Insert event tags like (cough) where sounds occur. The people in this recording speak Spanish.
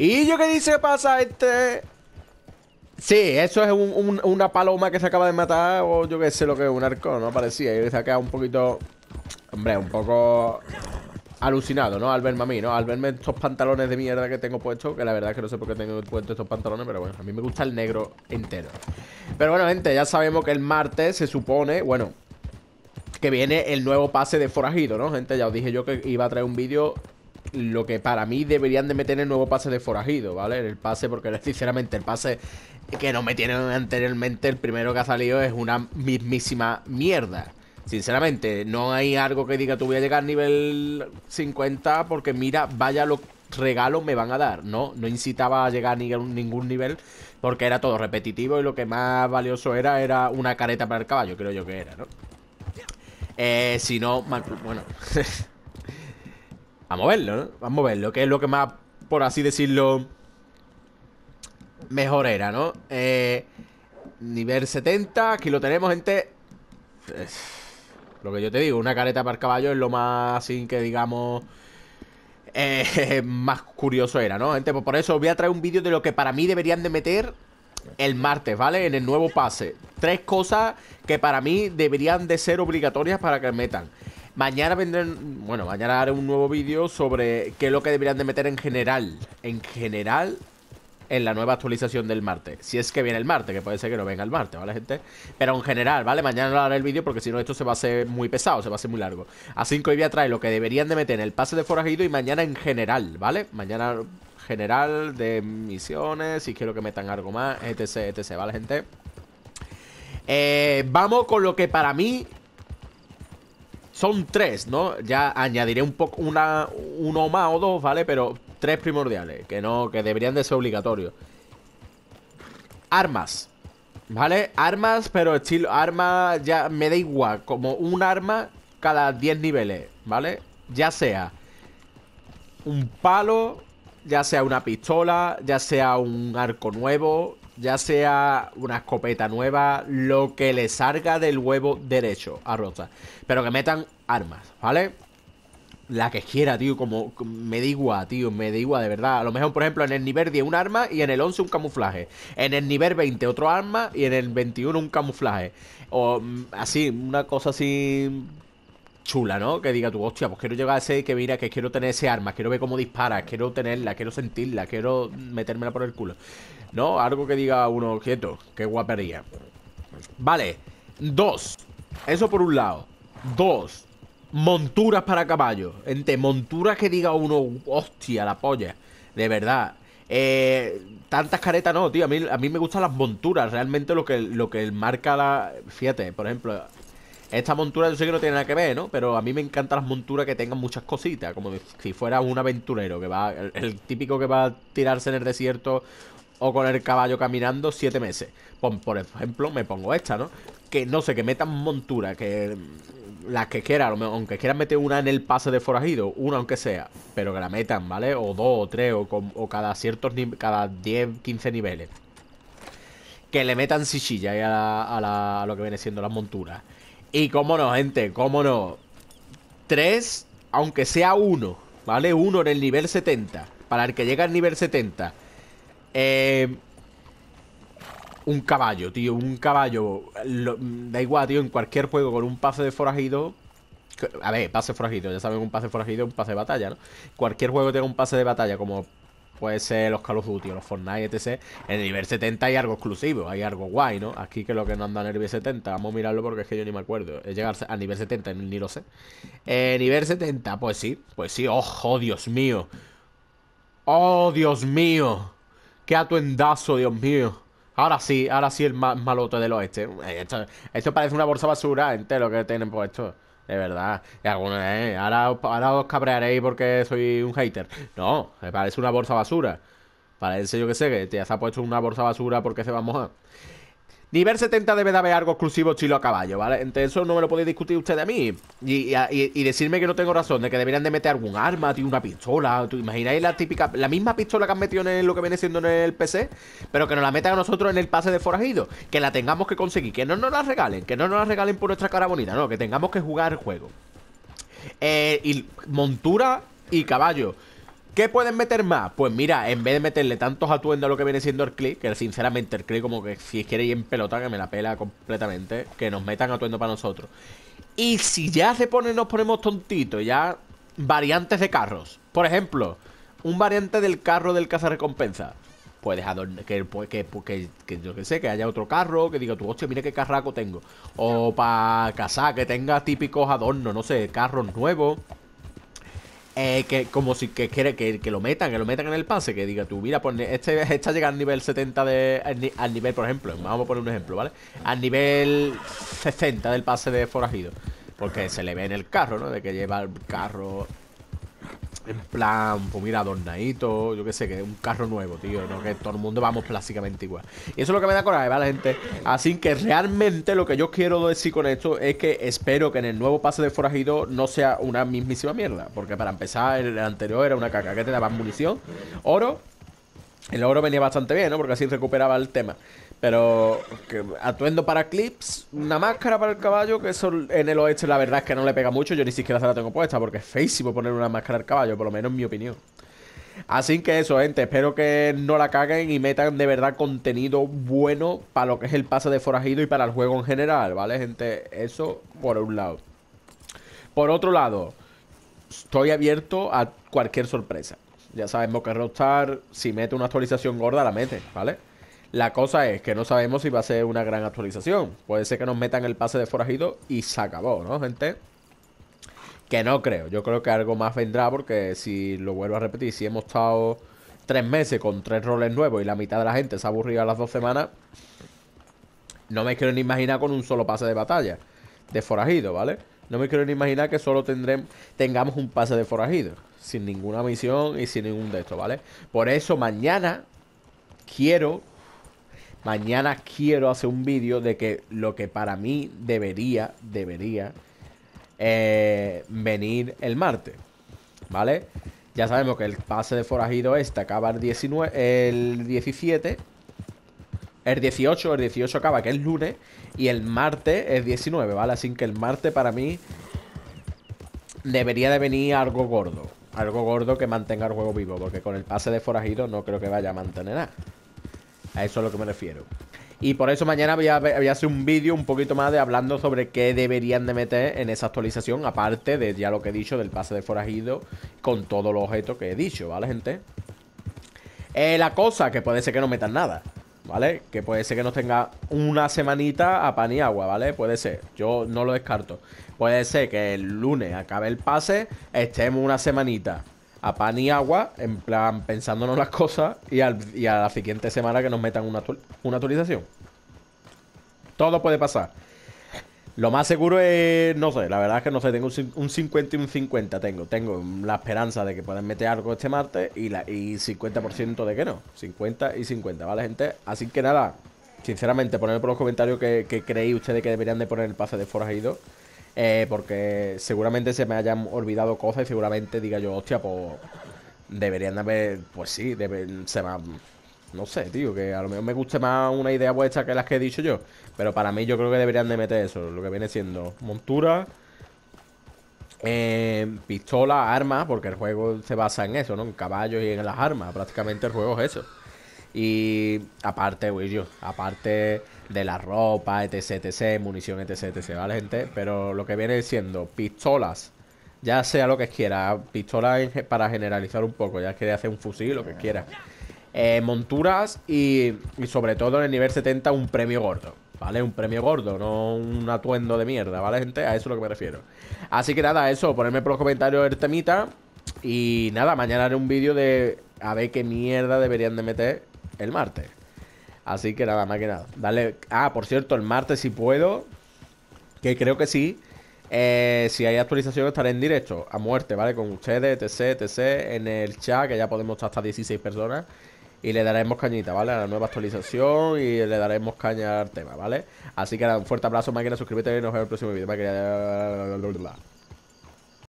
¿Y yo qué dice pasa este? Sí, eso es una paloma que se acaba de matar o yo qué sé lo que es, un arco, ¿no? Parecía, y se ha quedado un poquito... Hombre, un poco alucinado, ¿no? Al verme a mí, ¿no? Al verme estos pantalones de mierda que tengo puesto que la verdad es que no sé por qué tengo puesto estos pantalones, pero bueno, a mí me gusta el negro entero. Pero bueno, gente, ya sabemos que el martes se supone, bueno, que viene el nuevo pase de forajido, ¿no? Gente, ya os dije yo que iba a traer un vídeo lo que para mí deberían de meter el nuevo pase de forajido, ¿vale? El pase, porque (laughs) sinceramente el pase que no me metieron anteriormente, el primero que ha salido es una mismísima mierda. Sinceramente, no hay algo que diga tú voy a llegar a nivel 50 porque mira, vaya lo regalo me van a dar, ¿no? No incitaba a llegar a ningún nivel porque era todo repetitivo y lo que más valioso era era una careta para el caballo, creo yo que era, ¿no? Eh, si no, bueno... (laughs) a moverlo, ¿no? A moverlo, que es lo que más, por así decirlo, mejor era, ¿no? Eh, nivel 70, aquí lo tenemos, gente. lo que yo te digo, una careta para el caballo es lo más, sin que digamos, eh, (laughs) más curioso era, ¿no? Gente, pues por eso os voy a traer un vídeo de lo que para mí deberían de meter el martes, ¿vale? En el nuevo pase. Tres cosas que para mí deberían de ser obligatorias para que metan. Mañana vendrán, bueno, mañana haré un nuevo vídeo sobre qué es lo que deberían de meter en general, en general, en la nueva actualización del martes. Si es que viene el martes, que puede ser que no venga el martes, ¿vale, gente? Pero en general, ¿vale? Mañana no haré el vídeo porque si no esto se va a hacer muy pesado, se va a hacer muy largo. Así que hoy voy a traer lo que deberían de meter en el pase de forajido y mañana en general, ¿vale? Mañana general de misiones, y quiero que metan algo más, etc, etc, ¿vale, gente? Eh, vamos con lo que para mí son tres, ¿no? Ya añadiré un poco una uno más o dos, ¿vale? Pero tres primordiales, que no, que deberían de ser obligatorios. Armas. ¿Vale? Armas, pero estilo. arma ya me da igual. Como un arma cada 10 niveles, ¿vale? Ya sea un palo, ya sea una pistola, ya sea un arco nuevo, ya sea una escopeta nueva, lo que le salga del huevo derecho a Rosa. Pero que metan armas, ¿vale? La que quiera, tío, como me da tío, me da de verdad. A lo mejor, por ejemplo, en el nivel 10 un arma y en el 11 un camuflaje. En el nivel 20 otro arma y en el 21 un camuflaje. O mm, así, una cosa así chula, ¿no? Que diga tú, hostia, pues quiero llegar a ese que mira, que quiero tener ese arma, quiero ver cómo dispara, quiero tenerla, quiero sentirla, quiero metérmela por el culo. ¿No? Algo que diga uno, quieto, qué guapería. Vale, dos. Eso por un lado. Dos. Monturas para caballos. Entre monturas que diga uno, hostia, la polla. De verdad. Eh, tantas caretas no, tío. A mí, a mí me gustan las monturas. Realmente lo que, lo que marca la. Fíjate, por ejemplo, esta montura yo sé que no tiene nada que ver, ¿no? Pero a mí me encantan las monturas que tengan muchas cositas. Como si fuera un aventurero que va... El, típico que va a tirarse en el desierto o con el caballo caminando siete meses. Por, por ejemplo, me pongo esta, ¿no? Que no sé, que metan monturas, que mm, las que quieran, aunque quieran meter una en el pase de forajido, una aunque sea, pero que la metan, ¿vale? O dos, o tres, o, o cada ciertos cada 10, 15 niveles. Que le metan sisilla a, a, lo que viene siendo las monturas. Y cómo no, gente, cómo no. Tres, aunque sea uno, ¿vale? Uno en el nivel 70. Para el que llega al nivel 70. Eh, un caballo, tío, un caballo. da igual, tío, en cualquier juego con un pase de forajido. A ver, pase forajido, ya saben, un pase forajido es un pase de batalla, ¿no? Cualquier juego que tenga un pase de batalla como Puede ser los Call of Duty, los Fortnite, etc. En el nivel 70 hay algo exclusivo, hay algo guay, ¿no? Aquí que lo que no anda en el nivel 70, vamos a mirarlo porque es que yo ni me acuerdo. Es llegar al nivel 70, ni lo sé. Eh, nivel 70, pues sí, pues sí. ¡Ojo, oh, oh, Dios mío! ¡Oh, Dios mío! ¡Qué atuendazo, Dios mío! Ahora sí, ahora sí el más malote del oeste. Eh, esto, esto, parece una bolsa basura entero que tienen por esto de verdad. Alguna, eh, ahora, ahora os cabrearéis porque soy un hater. No, me parece una bolsa basura. Parece, yo que sé, que te has puesto una bolsa basura porque se va a mojar. Nivel 70 debe de haber algo exclusivo chilo a caballo, ¿vale? Entonces eso no me lo podéis discutir usted a mí y, decirme que no tengo razón De que deberían de meter algún arma, tío, una pistola ¿Tú imagináis la típica, la misma pistola que han metido en lo que viene siendo en el PC? Pero que nos la metan a nosotros en el pase de forajido Que la tengamos que conseguir, que no nos la regalen Que no nos la regalen por nuestra cara bonita, no Que tengamos que jugar el juego eh, Y montura y caballo ¿Qué pueden meter más? Pues mira, en vez de meterle tantos atuendos a lo que viene siendo el click, que sinceramente el click como que si quiere ir en pelota, que me la pela completamente, que nos metan atuendo para nosotros. Y si ya se pone, nos ponemos tontitos, ya variantes de carros. Por ejemplo, un variante del carro del cazarrecompensa. Puedes pues, adornar, pues, que, que, yo que sé, que haya otro carro, que diga tú, hostia, mira qué carraco tengo. O para cazar, que tenga típicos adornos, no sé, carros nuevos eh, que como si que quiere que, que, lo metan, que lo metan en el pase, que diga tú, mira, pues este, está llega al nivel 70 de. Al, al nivel, por ejemplo, vamos a poner un ejemplo, ¿vale? Al nivel 60 del pase de forajido. Porque se le ve en el carro, ¿no? De que lleva el carro en plan, pues mira, adornadito, yo qué sé, que es un carro nuevo, tío, ¿no? Que todo el mundo vamos plásticamente igual. Y eso es lo que me da coraje, ¿vale, gente? Así que realmente lo que yo quiero decir con esto es que espero que en el nuevo pase de forajido no sea una mismísima mierda. Porque para empezar, el anterior era una caca que te daban munición, oro el oro venía bastante bien, ¿no? Porque así recuperaba el tema. Pero atuendo para clips, una máscara para el caballo, que eso en el oeste la verdad es que no le pega mucho. Yo ni siquiera se la tengo puesta porque es feísimo poner una máscara al caballo, por lo menos en mi opinión. Así que eso, gente, espero que no la caguen y metan de verdad contenido bueno para lo que es el pase de forajido y para el juego en general, ¿vale, gente? Eso por un lado. Por otro lado, estoy abierto a cualquier sorpresa. Ya sabemos que Rockstar, si mete una actualización gorda, la mete, ¿vale? La cosa es que no sabemos si va a ser una gran actualización. Puede ser que nos metan el pase de forajido y se acabó, ¿no, gente? Que no creo. Yo creo que algo más vendrá porque si lo vuelvo a repetir, si hemos estado tres meses con tres roles nuevos y la mitad de la gente se ha aburrido a las dos semanas, no me quiero ni imaginar con un solo pase de batalla de forajido, ¿vale? No me quiero ni imaginar que solo tendremos, tengamos un pase de forajido. Sin ninguna misión y sin ningún de esto, ¿vale? Por eso mañana quiero... Mañana quiero hacer un vídeo de que lo que para mí debería, debería eh, venir el martes, ¿vale? Ya sabemos que el pase de forajido este acaba 19, el 17 el 18, el 18 acaba, que es lunes. Y el martes es 19, ¿vale? Así que el martes para mí debería de venir algo gordo. Algo gordo que mantenga el juego vivo. Porque con el pase de forajido no creo que vaya a mantener nada. A eso es a lo que me refiero. Y por eso mañana voy a, hacer un vídeo un poquito más de hablando sobre qué deberían de meter en esa actualización. Aparte de ya lo que he dicho del pase de forajido con todos los objetos que he dicho, ¿vale, gente? Eh, la cosa que puede ser que no metan nada. ¿vale? Que puede ser que nos tenga una semanita a pan y agua, ¿vale? Puede ser, yo no lo descarto. Puede ser que el lunes acabe el pase, estemos una semanita a pan y agua, en plan pensándonos las cosas y, a la siguiente semana que nos metan una actualización. Todo puede pasar. Lo más seguro es, no sé, la verdad es que no sé, tengo un, 50 y un 50 tengo. Tengo la esperanza de que puedan meter algo este martes y, la, 50% de que no. 50 y 50, ¿vale, gente? Así que nada, sinceramente, ponedme por los comentarios que, creí creéis ustedes que deberían de poner el pase de forajido. Eh, porque seguramente se me hayan olvidado cosas y seguramente diga yo, hostia, pues deberían de haber, pues sí, deben, se me no sé, tío, que a lo mejor me guste más una idea vuestra que las que he dicho yo. Pero para mí yo creo que deberían de meter eso, lo que viene siendo montura, eh, pistola, armas, porque el juego se basa en eso, ¿no? En caballos y en las armas, prácticamente el juego es eso. Y aparte, güey, yo, aparte de la ropa, etc, etc, munición, etc, etc, ¿vale, gente? Pero lo que viene siendo pistolas, ya sea lo que quiera, pistolas para generalizar un poco, ya de hacer un fusil, lo que quiera. Eh, monturas y, sobre todo en el nivel 70 un premio gordo. ¿Vale? Un premio gordo, no un atuendo de mierda, ¿vale, gente? A eso es lo que me refiero. Así que nada, eso, ponerme por los comentarios el temita. Y nada, mañana haré un vídeo de a ver qué mierda deberían de meter el martes. Así que nada, más que nada. Dale. Ah, por cierto, el martes si puedo. Que creo que sí. Eh, si hay actualización estaré en directo. A muerte, ¿vale? Con ustedes, etc, etc. En el chat, que ya podemos estar hasta 16 personas y le daremos cañita, ¿vale? A la nueva actualización y le daremos caña al tema, ¿vale? Así que un fuerte abrazo, máquina, suscríbete y nos vemos en el próximo vídeo. Máquina...